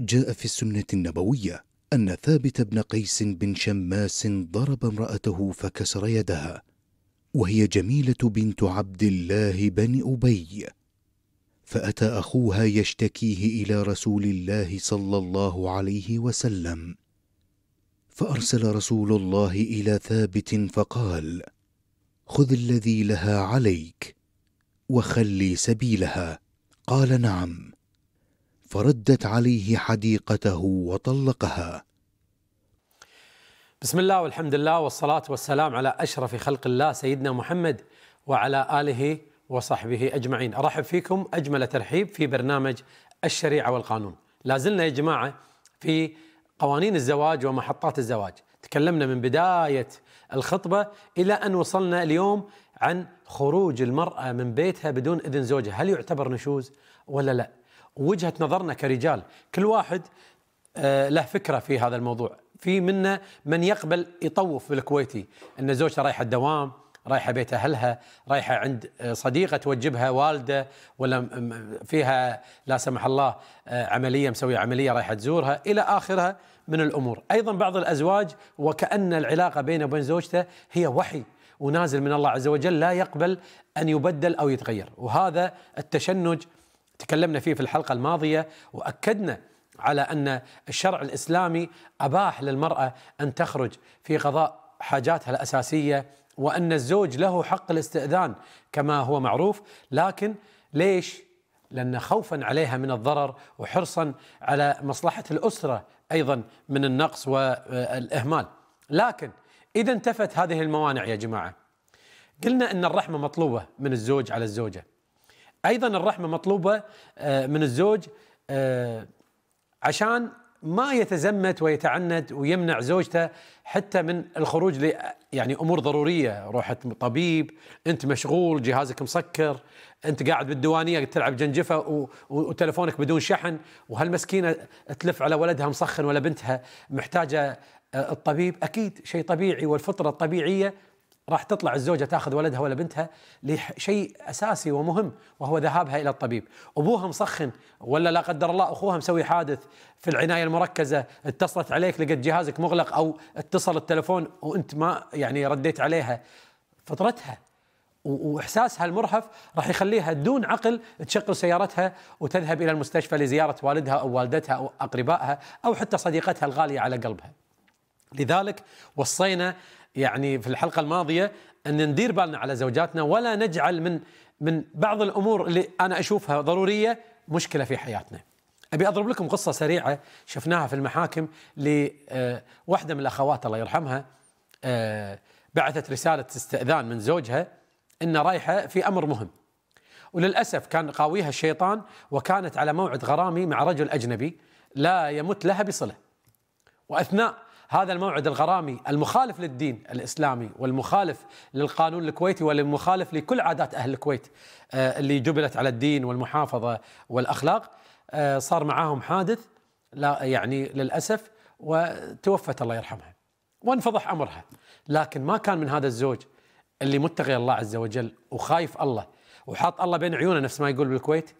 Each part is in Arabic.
جاء في السنة النبوية أن ثابت بن قيس بن شماس ضرب امرأته فكسر يدها وهي جميلة بنت عبد الله بن أبي فأتى أخوها يشتكيه إلى رسول الله صلى الله عليه وسلم فأرسل رسول الله إلى ثابت فقال خذ الذي لها عليك وخلي سبيلها قال نعم فردت عليه حديقته وطلقها بسم الله والحمد لله والصلاة والسلام على أشرف خلق الله سيدنا محمد وعلى آله وصحبه أجمعين أرحب فيكم أجمل ترحيب في برنامج الشريعة والقانون لا زلنا يا جماعة في قوانين الزواج ومحطات الزواج تكلمنا من بداية الخطبة إلى أن وصلنا اليوم عن خروج المرأة من بيتها بدون إذن زوجها هل يعتبر نشوز ولا لا وجهه نظرنا كرجال كل واحد آه، له فكره في هذا الموضوع في منا من يقبل يطوف بالكويتي ان زوجته رايحه الدوام رايحه بيت اهلها، رايحه عند آه، صديقه توجبها والده ولا فيها لا سمح الله آه، عمليه مسويه عمليه رايحه تزورها الى اخرها من الامور، ايضا بعض الازواج وكان العلاقه بينه وبين زوجته هي وحي ونازل من الله عز وجل لا يقبل ان يبدل او يتغير، وهذا التشنج تكلمنا فيه في الحلقة الماضية وأكدنا على أن الشرع الإسلامي أباح للمرأة أن تخرج في قضاء حاجاتها الأساسية وأن الزوج له حق الاستئذان كما هو معروف لكن ليش؟ لأن خوفا عليها من الضرر وحرصا على مصلحة الأسرة أيضا من النقص والإهمال لكن إذا انتفت هذه الموانع يا جماعة قلنا أن الرحمة مطلوبة من الزوج على الزوجة ايضا الرحمه مطلوبه آه، من الزوج آه، عشان ما يتزمت ويتعند ويمنع زوجته حتى من الخروج ل يعني امور ضروريه روحت طبيب انت مشغول جهازك مسكر انت قاعد بالديوانيه تلعب جنجفه وتلفونك بدون شحن وهالمسكينه تلف على ولدها مسخن ولا بنتها محتاجه آه، الطبيب اكيد شيء طبيعي والفطره الطبيعيه راح تطلع الزوجة تاخذ ولدها ولا بنتها لشيء أساسي ومهم وهو ذهابها إلى الطبيب أبوها مسخن ولا لا قدر الله أخوها مسوي حادث في العناية المركزة اتصلت عليك لقيت جهازك مغلق أو اتصل التلفون وأنت ما يعني رديت عليها فطرتها واحساسها المرهف راح يخليها دون عقل تشغل سيارتها وتذهب الى المستشفى لزياره والدها او والدتها او اقربائها او حتى صديقتها الغاليه على قلبها. لذلك وصينا يعني في الحلقه الماضيه ان ندير بالنا على زوجاتنا ولا نجعل من من بعض الامور اللي انا اشوفها ضروريه مشكله في حياتنا. ابي اضرب لكم قصه سريعه شفناها في المحاكم لواحده آه، من الاخوات الله يرحمها آه، بعثت رساله استئذان من زوجها ان رايحه في امر مهم. وللاسف كان قاويها الشيطان وكانت على موعد غرامي مع رجل اجنبي لا يمت لها بصله. واثناء هذا الموعد الغرامي المخالف للدين الاسلامي والمخالف للقانون الكويتي والمخالف لكل عادات اهل الكويت آه، اللي جبلت على الدين والمحافظه والاخلاق آه، صار معاهم حادث لا يعني للاسف وتوفت الله يرحمها وانفضح امرها لكن ما كان من هذا الزوج اللي متقي الله عز وجل وخايف الله وحاط الله بين عيونه نفس ما يقول بالكويت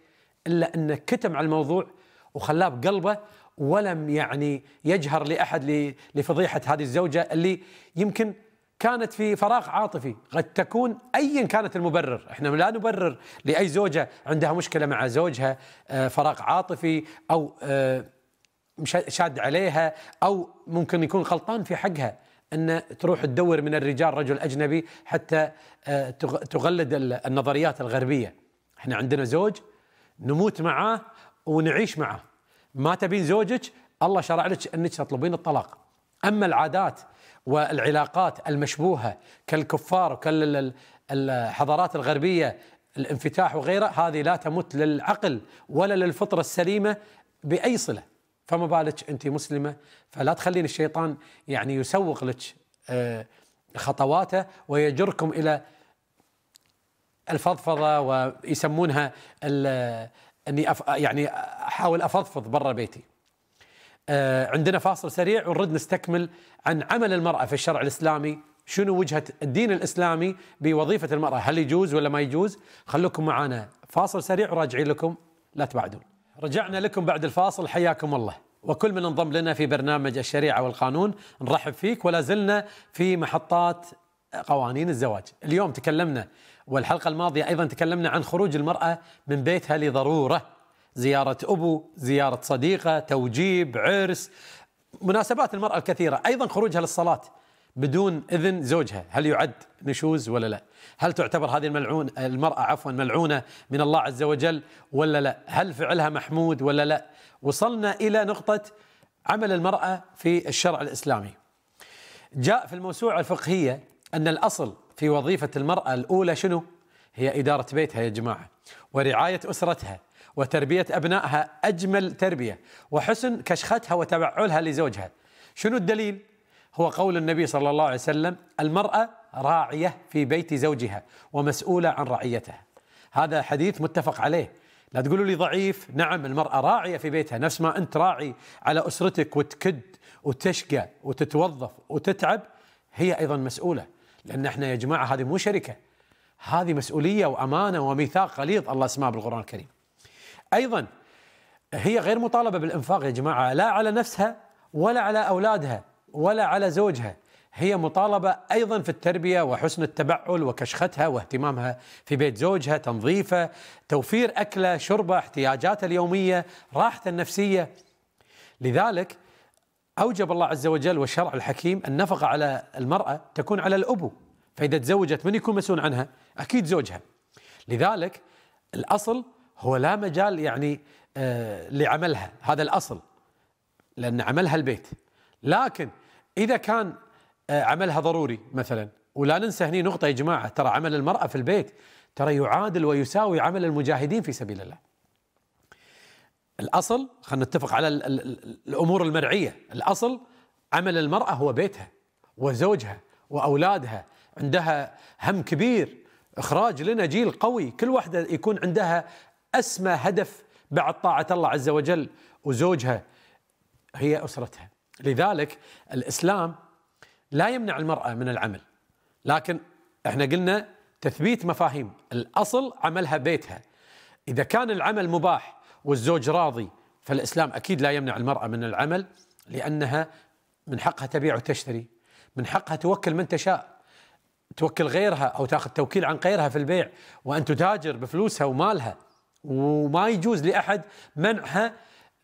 الا انه كتم على الموضوع وخلاه بقلبه ولم يعني يجهر لاحد لفضيحه هذه الزوجه اللي يمكن كانت في فراغ عاطفي قد تكون ايا كانت المبرر احنا لا نبرر لاي زوجه عندها مشكله مع زوجها آه، فراغ عاطفي او آه، شاد عليها او ممكن يكون غلطان في حقها ان تروح تدور من الرجال رجل اجنبي حتى آه، تغلد النظريات الغربيه احنا عندنا زوج نموت معاه ونعيش معه ما تبين زوجك الله شرع لك انك تطلبين الطلاق اما العادات والعلاقات المشبوهه كالكفار الحضارات الغربيه الانفتاح وغيره هذه لا تمت للعقل ولا للفطره السليمه باي صله فما بالك انت مسلمه فلا تخلين الشيطان يعني يسوق لك آه، خطواته ويجركم الى الفضفضه ويسمونها اني أف... يعني احاول افضفض برا بيتي. آه عندنا فاصل سريع ونرد نستكمل عن عمل المراه في الشرع الاسلامي، شنو وجهه الدين الاسلامي بوظيفه المراه، هل يجوز ولا ما يجوز؟ خلوكم معنا فاصل سريع وراجعين لكم لا تبعدون. رجعنا لكم بعد الفاصل حياكم الله. وكل من انضم لنا في برنامج الشريعه والقانون نرحب فيك ولا زلنا في محطات قوانين الزواج اليوم تكلمنا والحلقة الماضية أيضا تكلمنا عن خروج المرأة من بيتها لضرورة زيارة أبو زيارة صديقة توجيب عرس مناسبات المرأة الكثيرة أيضا خروجها للصلاة بدون إذن زوجها هل يعد نشوز ولا لا هل تعتبر هذه الملعون المرأة عفوا ملعونة من الله عز وجل ولا لا هل فعلها محمود ولا لا وصلنا إلى نقطة عمل المرأة في الشرع الإسلامي جاء في الموسوعة الفقهية أن الأصل في وظيفة المرأة الأولى شنو؟ هي إدارة بيتها يا جماعة ورعاية أسرتها وتربية أبنائها أجمل تربية وحسن كشختها وتبعلها لزوجها شنو الدليل؟ هو قول النبي صلى الله عليه وسلم المرأة راعية في بيت زوجها ومسؤولة عن رعيتها هذا حديث متفق عليه لا تقولوا لي ضعيف نعم المرأة راعية في بيتها نفس ما أنت راعي على أسرتك وتكد وتشقى وتتوظف وتتعب هي أيضا مسؤولة لأن احنا يا جماعة هذه مو شركة هذه مسؤولية وأمانة وميثاق غليظ الله اسماه بالقرآن الكريم أيضا هي غير مطالبة بالإنفاق يا جماعة لا على نفسها ولا على أولادها ولا على زوجها هي مطالبة أيضا في التربية وحسن التبعل وكشختها واهتمامها في بيت زوجها تنظيفه توفير أكله شربه احتياجاته اليومية راحته النفسية لذلك أوجب الله عز وجل والشرع الحكيم النفقة على المرأة تكون على الأبو فإذا تزوجت من يكون مسؤول عنها أكيد زوجها لذلك الأصل هو لا مجال يعني آه، لعملها هذا الأصل لأن عملها البيت لكن إذا كان آه، عملها ضروري مثلا ولا ننسى هني نقطة يا جماعة ترى عمل المرأة في البيت ترى يعادل ويساوي عمل المجاهدين في سبيل الله الاصل خلينا نتفق على الـ الـ الامور المرعيه، الاصل عمل المراه هو بيتها وزوجها واولادها، عندها هم كبير اخراج لنا جيل قوي، كل واحده يكون عندها اسمى هدف بعد طاعه الله عز وجل وزوجها هي اسرتها، لذلك الاسلام لا يمنع المراه من العمل، لكن احنا قلنا تثبيت مفاهيم، الاصل عملها بيتها. اذا كان العمل مباح والزوج راضي فالإسلام أكيد لا يمنع المرأة من العمل لأنها من حقها تبيع وتشتري من حقها توكل من تشاء توكل غيرها أو تأخذ توكيل عن غيرها في البيع وأن تتاجر بفلوسها ومالها وما يجوز لأحد منعها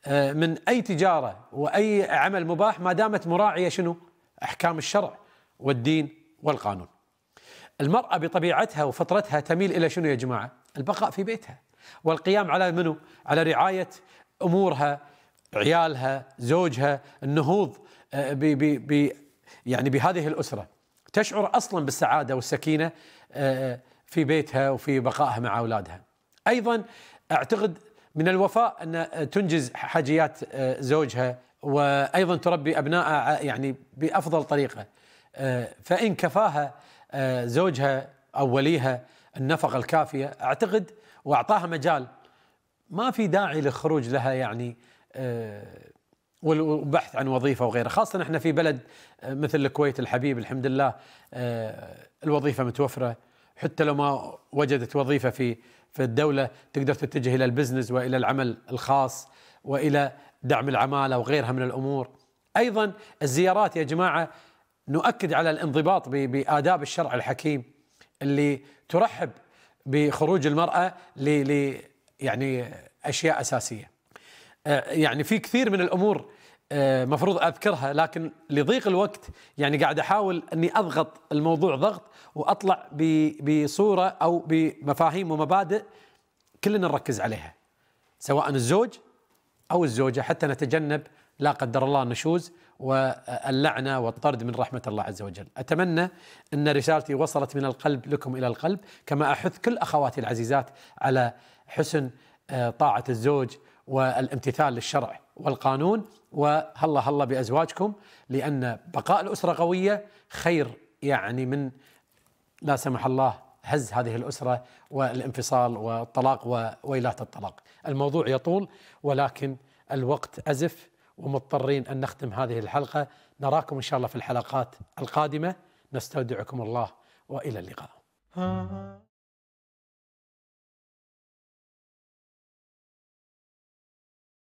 آه، من أي تجارة وأي عمل مباح ما دامت مراعية شنو أحكام الشرع والدين والقانون المرأة بطبيعتها وفطرتها تميل إلى شنو يا جماعة البقاء في بيتها والقيام على منو؟ على رعايه امورها عيالها زوجها النهوض بي آه، بي بي يعني بهذه الاسره تشعر اصلا بالسعاده والسكينه آه، في بيتها وفي بقائها مع اولادها. ايضا اعتقد من الوفاء ان تنجز حاجيات آه، زوجها وايضا تربي ابنائها يعني بافضل طريقه. فان كفاها زوجها او وليها النفقه الكافيه اعتقد واعطاها مجال ما في داعي للخروج لها يعني آه، والبحث عن وظيفه وغيره، خاصه احنا في بلد آه، مثل الكويت الحبيب الحمد لله آه، الوظيفه متوفره حتى لو ما وجدت وظيفه في في الدوله تقدر تتجه الى البزنس والى العمل الخاص والى دعم العماله وغيرها من الامور. ايضا الزيارات يا جماعه نؤكد على الانضباط باداب الشرع الحكيم اللي ترحب بخروج المرأة ل يعني أشياء أساسية آه، يعني في كثير من الأمور آه، مفروض أذكرها لكن لضيق الوقت يعني قاعد أحاول أني أضغط الموضوع ضغط وأطلع بصورة أو بمفاهيم ومبادئ كلنا نركز عليها سواء الزوج أو الزوجة حتى نتجنب لا قدر الله النشوز واللعنه والطرد من رحمه الله عز وجل، اتمنى ان رسالتي وصلت من القلب لكم الى القلب، كما احث كل اخواتي العزيزات على حسن آه، طاعه الزوج والامتثال للشرع والقانون وهلا هلا بازواجكم لان بقاء الاسره قويه خير يعني من لا سمح الله هز هذه الاسره والانفصال والطلاق وويلات الطلاق. الموضوع يطول ولكن الوقت ازف ومضطرين أن نختم هذه الحلقة نراكم إن شاء الله في الحلقات القادمة نستودعكم الله وإلى اللقاء